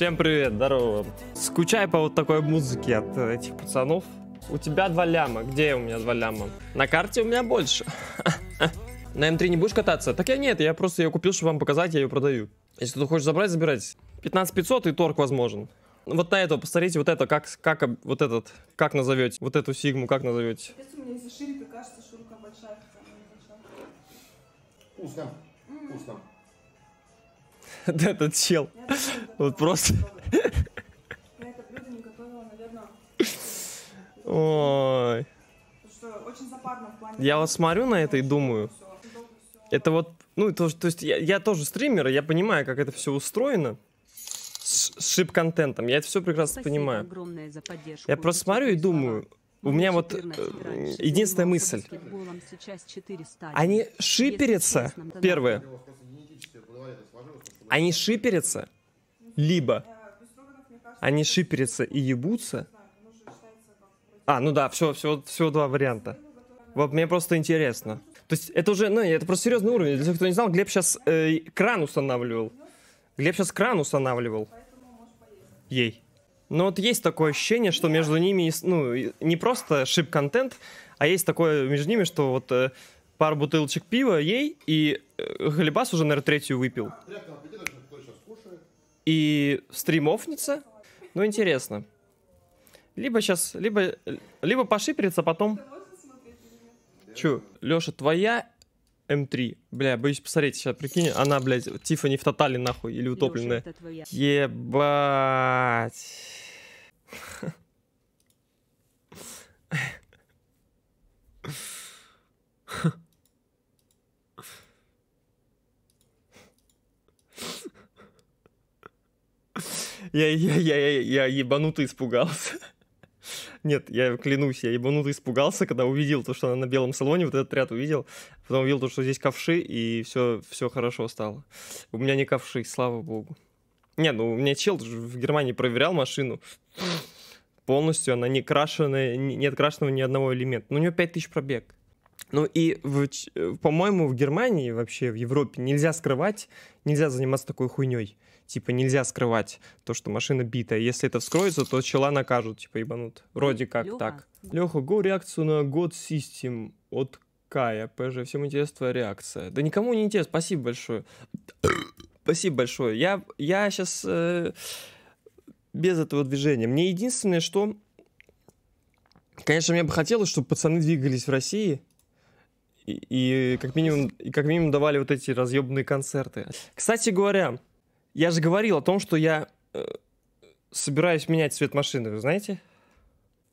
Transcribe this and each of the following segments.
Всем привет, здорово. Скучай по вот такой музыке от этих пацанов. У тебя два ляма. Где у меня два ляма? На карте у меня больше. На М3 не будешь кататься? Так я нет, я просто ее купил, чтобы вам показать, я ее продаю. Если ты хочешь забрать, забирайте. 15 500 и торг возможен. Вот на это, посмотрите, вот это, как, как, вот этот, как назовете, вот эту сигму, как назовете. Если у меня из-за кажется, что рука большая, хотя она не большая. Вкусно, вкусно. Да этот чел. Вот просто... Ой. Я вот смотрю на это и думаю. Это вот, ну, то, то есть я, я тоже стример, я понимаю, как это все устроено с шип-контентом. Я это все прекрасно Спасибо понимаю. Я просто смотрю и думаю, у меня вот э, единственная мысль. Они шиперятся, первое, они шиперятся, либо э, они шиперятся и ебутся. А, ну да, все, все, все два варианта. Вот мне просто интересно. То есть это уже, ну, это просто серьезный уровень. Для тех, кто не знал, Глеб сейчас э, кран устанавливал. Ну, Глеб сейчас кран устанавливал. Ей. Но вот есть такое ощущение, что между ними, ну, не просто шип-контент, а есть такое между ними, что вот э, пару бутылочек пива ей, и э, Галибас уже, наверное, третью выпил. И стримовница? Ну, интересно. Либо сейчас, либо, либо пошиперится, а потом... Чё, Лёша, твоя М3. Бля, боюсь посмотреть, сейчас прикинь, она, блядь, Тиффани в тотале нахуй или утопленная. Лёша, Ебать. я, я, я, я я ебануто испугался. Нет, я клянусь, я ебануто испугался, когда увидел то, что она на белом салоне, вот этот ряд увидел, потом увидел то, что здесь ковши, и все, все хорошо стало. У меня не ковши, слава богу. Не, ну у меня чел в Германии проверял машину. Полностью она не крашеная, нет крашеного ни одного элемента. Но ну, у нее 5000 пробег. Ну и, э, по-моему, в Германии, вообще в Европе нельзя скрывать, нельзя заниматься такой хуйней. Типа нельзя скрывать то, что машина битая. Если это вскроется, то чела накажут, типа ебанут. Вроде как Лёха. так. Леха, го реакцию на God System от Кая. ПЖ, всем интересна твоя реакция. Да никому не интересно, спасибо большое. спасибо большое. Я, я сейчас э, без этого движения. Мне единственное, что... Конечно, мне бы хотелось, чтобы пацаны двигались в России, и, как минимум, и как минимум давали вот эти разъебные концерты. Кстати говоря, я же говорил о том, что я э, собираюсь менять цвет машины, вы знаете?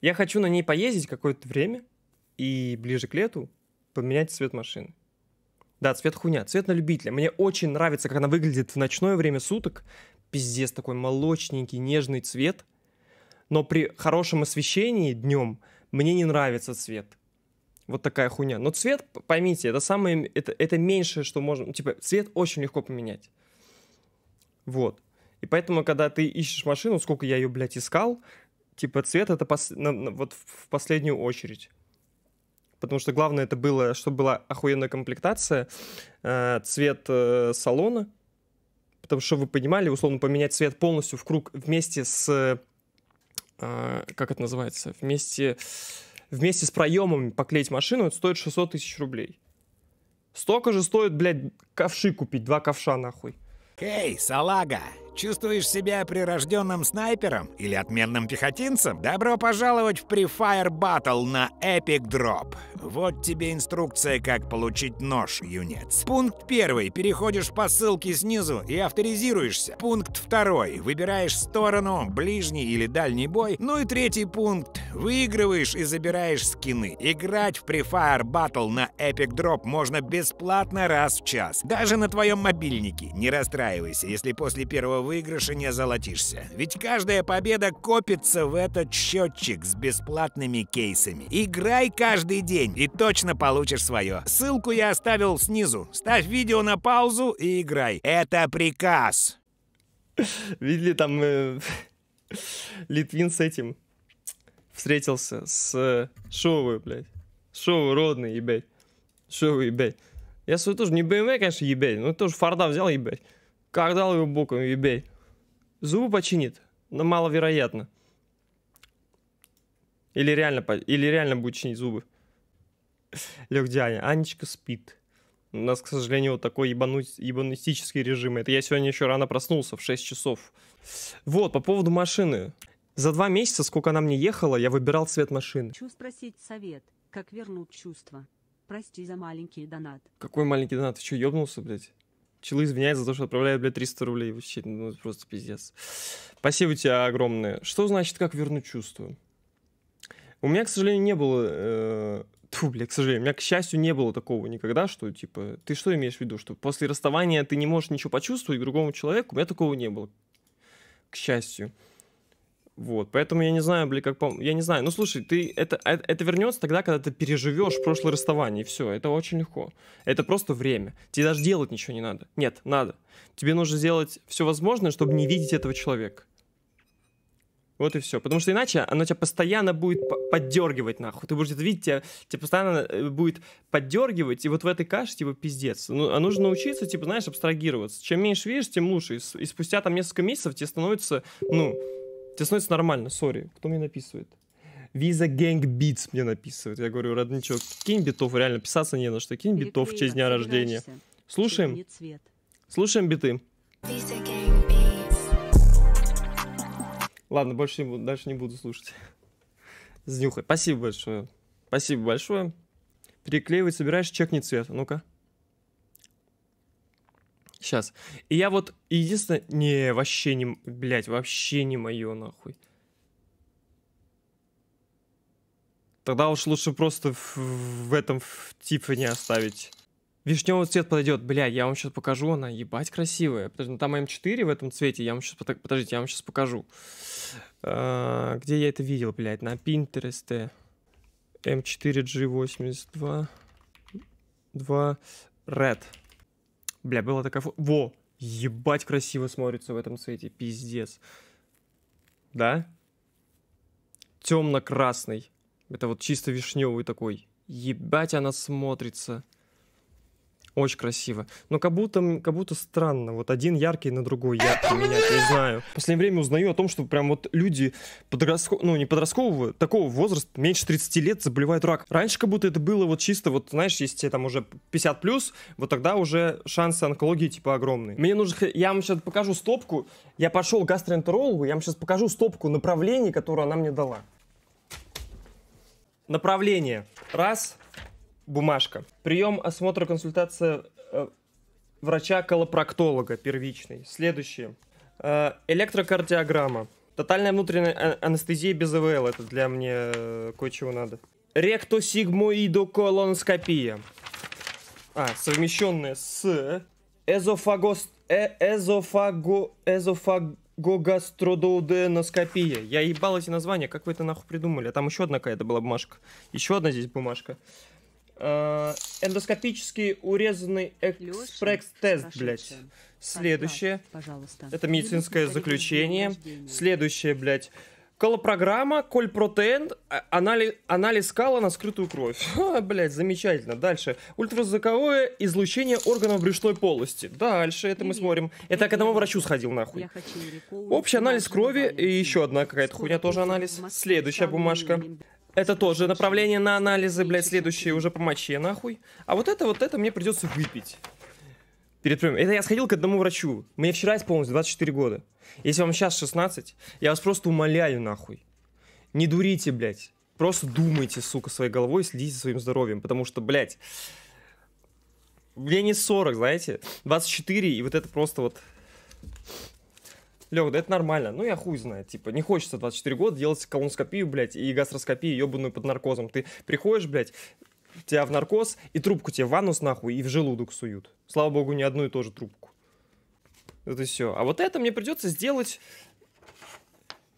Я хочу на ней поездить какое-то время и ближе к лету поменять цвет машины. Да, цвет хуйня, цвет на любителя. Мне очень нравится, как она выглядит в ночное время суток. Пиздец, такой молочненький, нежный цвет. Но при хорошем освещении днем мне не нравится цвет вот такая хуйня. Но цвет, поймите, это самое, это, это меньшее, что можно, типа, цвет очень легко поменять. Вот. И поэтому, когда ты ищешь машину, сколько я ее, блядь, искал, типа, цвет это пос, на, на, вот в последнюю очередь. Потому что главное это было, чтобы была охуенная комплектация, э, цвет э, салона, потому что вы понимали, условно поменять цвет полностью в круг вместе с, э, как это называется, вместе вместе с проемами поклеить машину, это стоит 600 тысяч рублей. Столько же стоит, блядь, ковши купить, два ковша нахуй. Эй, салага, Чувствуешь себя прирожденным снайпером или отменным пехотинцем? Добро пожаловать в Pre Fire Battle на Epic Drop. Вот тебе инструкция, как получить нож, юнец. Пункт первый. Переходишь по ссылке снизу и авторизируешься. Пункт второй. Выбираешь сторону, ближний или дальний бой. Ну и третий пункт. Выигрываешь и забираешь скины. Играть в Pre Fire Battle на Epic Drop можно бесплатно раз в час. Даже на твоем мобильнике. Не расстраивайся, если после первого выигрыше не золотишься. Ведь каждая победа копится в этот счетчик с бесплатными кейсами. Играй каждый день и точно получишь свое. Ссылку я оставил снизу. Ставь видео на паузу и играй. Это приказ. Видели там э, Литвин с этим встретился с Шоу, блядь. Шоу родный, ебать. Шоу, ебать. Я свой тоже не BMW, конечно, ебать, но тоже Форда взял, ебать. Когда его боком и Зубы починит, но маловероятно. Или реально, или реально будет чинить зубы. Лег Дианя. Анечка спит. У нас, к сожалению, вот такой ебануть, ебанистический режим. Это я сегодня еще рано проснулся, в 6 часов. Вот, по поводу машины. За два месяца, сколько она мне ехала, я выбирал цвет машины. Хочу спросить совет, как вернуть чувства. Прости за маленький донат. Какой маленький донат? Ты что, ебнулся, блядь? Челы извиняется за то, что отправляет, блядь, 300 рублей. Вообще, ну, просто пиздец. Спасибо тебе огромное. Что значит, как вернуть чувство? У меня, к сожалению, не было... Э, тьфу, бля, к сожалению, у меня, к счастью, не было такого никогда, что, типа, ты что имеешь в виду, что после расставания ты не можешь ничего почувствовать другому человеку? У меня такого не было, к счастью. Вот, поэтому я не знаю, блин, как пом... я не знаю. Ну слушай, ты это а, это вернется тогда, когда ты переживешь прошлое расставание, и все. Это очень легко. Это просто время. Тебе даже делать ничего не надо. Нет, надо. Тебе нужно сделать все возможное, чтобы не видеть этого человека. Вот и все. Потому что иначе оно тебя постоянно будет поддергивать нахуй. Ты будешь это видеть, тебя, тебя постоянно э, будет поддергивать, и вот в этой каше, типа, пиздец. Ну, а нужно научиться, типа, знаешь, абстрагироваться. Чем меньше видишь, тем лучше. И, и спустя там несколько месяцев тебе становится, ну, Тебе становится нормально, сори. Кто мне написывает? Visa Gang Beats мне написывает. Я говорю, родничок, кинь битов, реально писаться не на что. Кинь битов в честь дня рождения. Слушаем? Слушаем биты. Ладно, больше не буду, дальше не буду слушать. Знюхай. Спасибо большое. Спасибо большое. Переклеивать собираешь, чек не цвет. Ну-ка. Сейчас. И я вот, единственное, не, вообще не, блять, вообще не мое, нахуй. Тогда уж лучше просто в, в этом в типе не оставить. Вишневый цвет подойдет. Бля, я вам сейчас покажу, она ебать красивая. Подожди, ну, там М4 в этом цвете, я вам сейчас... Подождите, я вам сейчас покажу. А, где я это видел, блядь? На Pinterest. М4G82. 2. Red. Бля, было такая... Во! Ебать красиво смотрится в этом цвете, пиздец. Да? Темно-красный. Это вот чисто вишневый такой. Ебать она смотрится. Очень красиво. Но как будто, как будто странно. Вот один яркий на другой яркий меня не знаю. В последнее время узнаю о том, что прям вот люди подросткового, ну не подросткового, такого возраста, меньше 30 лет заболевают рак. Раньше как будто это было вот чисто, вот знаешь, если тебе там уже 50 плюс, вот тогда уже шансы онкологии типа огромные. Мне нужно, я вам сейчас покажу стопку, я пошел к гастроэнтерологу, я вам сейчас покажу стопку направлений, которую она мне дала. Направление. Раз, бумажка. Прием, осмотр, консультация э, врача-колопроктолога первичный. Следующее. Э, электрокардиограмма. Тотальная внутренняя анестезия без ЭВЛ. Это для мне э, кое-чего надо. Ректосигмоидоколоноскопия. А, совмещенная с эзофагост... Э, эзофаго... эзофагогастродоуденоскопия. Я ебал эти названия, как вы это нахуй придумали? А там еще одна какая-то была бумажка. Еще одна здесь бумажка. Э, эндоскопический урезанный экспресс-тест, блядь. Следующее. Пожалуйста. Это медицинское заключение. Следующее, блядь. Колопрограмма, кольпротеин, а, анализ, анализ кала на скрытую кровь. Ха, блядь, замечательно. Дальше. Ультразвуковое излучение органов брюшной полости. Дальше, это Привет. мы смотрим. Это я к одному врачу сходил, нахуй. Общий анализ крови и еще одна какая-то хуйня тоже анализ. Следующая бумажка. Это тоже направление на анализы, блядь, следующие уже по моче, нахуй. А вот это, вот это мне придется выпить. Перед прям. Это я сходил к одному врачу. Мне вчера исполнилось 24 года. Если вам сейчас 16, я вас просто умоляю, нахуй. Не дурите, блядь. Просто думайте, сука, своей головой, следите за своим здоровьем. Потому что, блядь, мне не 40, знаете, 24, и вот это просто вот Лех, да это нормально. Ну, я хуй знаю, Типа, не хочется 24 года делать колоноскопию, блядь, и гастроскопию ебаную под наркозом. Ты приходишь, блядь, тебя в наркоз, и трубку тебе в анус нахуй, и в желудок суют. Слава богу, не одну и ту же трубку. Это все. А вот это мне придется сделать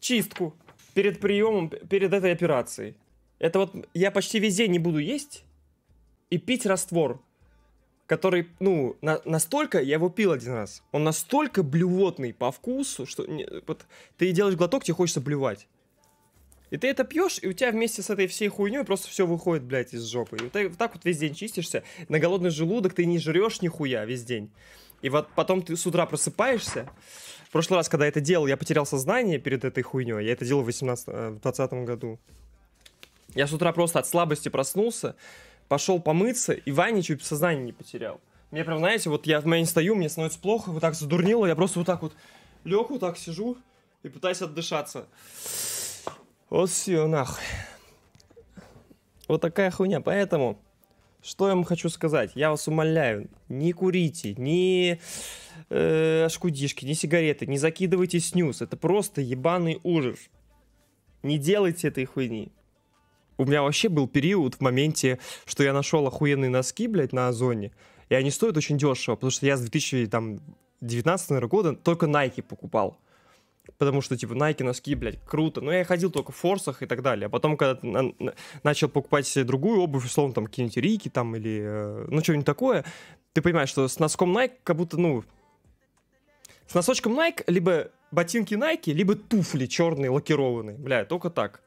чистку перед приемом, перед этой операцией. Это вот я почти везде не буду есть и пить раствор который, ну, на, настолько, я его пил один раз, он настолько блювотный по вкусу, что не, вот, ты делаешь глоток, тебе хочется блевать. И ты это пьешь, и у тебя вместе с этой всей хуйней просто все выходит, блядь, из жопы. И ты вот так вот весь день чистишься, на голодный желудок ты не жрешь нихуя весь день. И вот потом ты с утра просыпаешься. В прошлый раз, когда я это делал, я потерял сознание перед этой хуйней. Я это делал в 18, э, в 20 году. Я с утра просто от слабости проснулся, пошел помыться, и Ваня чуть сознание не потерял. Мне прям, знаете, вот я в мейн стою, мне становится плохо, вот так задурнило, я просто вот так вот лег, вот так сижу и пытаюсь отдышаться. Вот все, нахуй. Вот такая хуйня. Поэтому, что я вам хочу сказать? Я вас умоляю, не курите, не э, шкудишки, не сигареты, не закидывайте снюс. Это просто ебаный ужас. Не делайте этой хуйни. У меня вообще был период в моменте, что я нашел охуенные носки, блядь, на Озоне. И они стоят очень дешево, потому что я с 2019 наверное, года только Nike покупал. Потому что, типа, Nike носки, блядь, круто. Но я ходил только в форсах и так далее. А потом, когда на- на- начал покупать себе другую обувь, условно, там, какие-нибудь рики там или, э, ну, что-нибудь такое, ты понимаешь, что с носком Nike как будто, ну, с носочком Nike либо ботинки Nike, либо туфли черные лакированные. Бля, только так.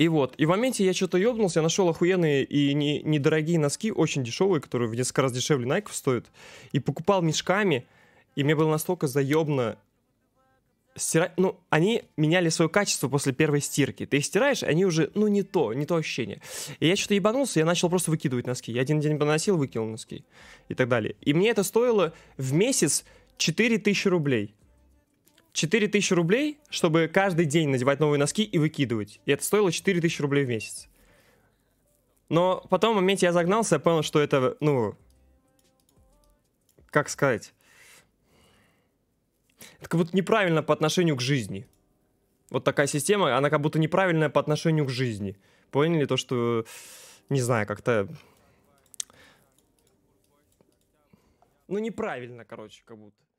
И вот, и в моменте я что-то ебнулся, я нашел охуенные и не, недорогие носки, очень дешевые, которые в несколько раз дешевле Nike стоят, и покупал мешками, и мне было настолько заебно стирать, ну, они меняли свое качество после первой стирки. Ты их стираешь, они уже, ну, не то, не то ощущение. И я что-то ебанулся, я начал просто выкидывать носки. Я один день поносил, выкинул носки и так далее. И мне это стоило в месяц 4000 рублей. 4000 рублей, чтобы каждый день надевать новые носки и выкидывать. И это стоило 4000 рублей в месяц. Но потом в моменте я загнался, я понял, что это, ну, как сказать, это как будто неправильно по отношению к жизни. Вот такая система, она как будто неправильная по отношению к жизни. Поняли то, что, не знаю, как-то... Ну, неправильно, короче, как будто.